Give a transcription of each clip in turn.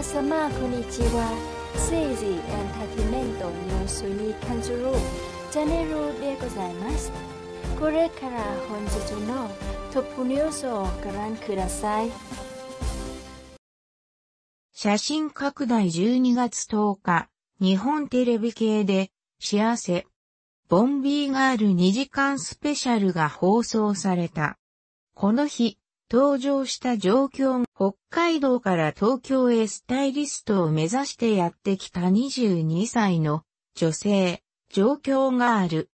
皆様こんにちは政治エンターテイメントニュースに関するチャンネルでございますこれから本日のトップニュースをご覧ください写真拡大12月10日日本テレビ系で幸せボンビーガール2時間スペシャルが放送された。この日、登場した状況、北海道から東京へスタイリストを目指してやってきた22歳の女性、状況がある。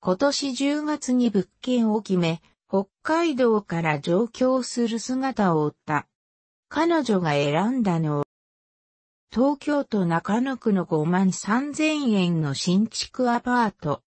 今年10月に物件を決め、北海道から上京する姿を追った。彼女が選んだのは、東京都中野区の5万3000円の新築アパート。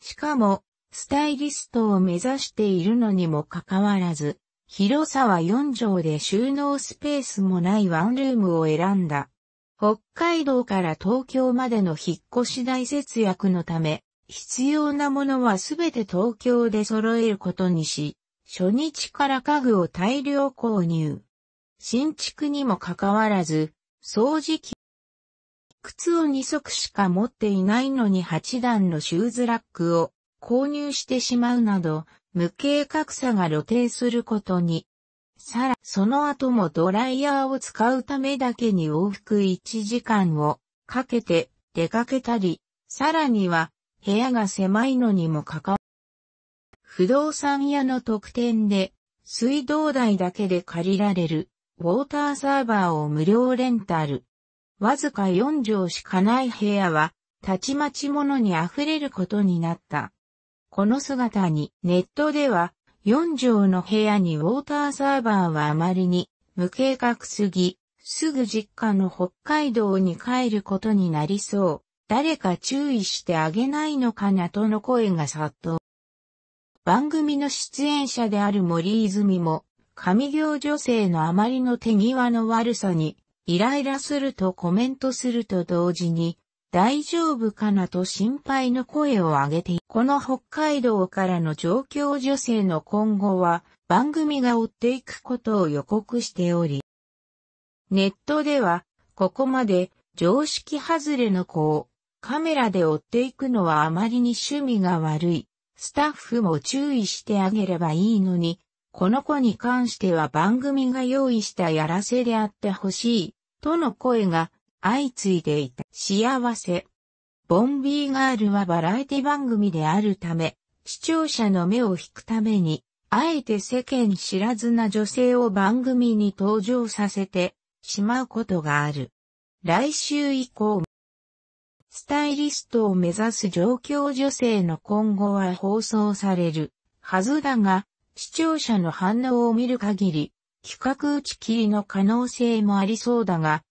しかも、スタイリストを目指しているのにもかかわらず、広さは4畳で収納スペースもないワンルームを選んだ。北海道から東京までの引っ越し代節約のため、必要なものはすべて東京で揃えることにし、初日から家具を大量購入。新築にもかかわらず、掃除機。靴を2足しか持っていないのに8段のシューズラックを購入してしまうなど、無計画さが露呈することに。さら、その後もドライヤーを使うためだけに往復1時間をかけて出かけたり、さらには部屋が狭いのにもかかわ不動産屋の特典で水道代だけで借りられるウォーターサーバーを無料レンタル。わずか4畳しかない部屋は、たちまち物に溢れることになった。この姿にネットでは4畳の部屋にウォーターサーバーはあまりに無計画すぎ、すぐ実家の北海道に帰ることになりそう。誰か注意してあげないのかなとの声が殺到。番組の出演者である森泉も、上行女性のあまりの手際の悪さに、イライラするとコメントすると同時に、大丈夫かなと心配の声を上げて、この北海道からの状況女性の今後は番組が追っていくことを予告しており、ネットではここまで常識外れの子をカメラで追っていくのはあまりに趣味が悪い。スタッフも注意してあげればいいのに、この子に関しては番組が用意したやらせであってほしい、との声が相次いでいた。幸せ。ボンビーガールはバラエティ番組であるため、視聴者の目を引くために、あえて世間知らずな女性を番組に登場させてしまうことがある。来週以降、スタイリストを目指す状況女性の今後は放送されるはずだが、視聴者の反応を見る限り、企画打ち切りの可能性もありそうだが、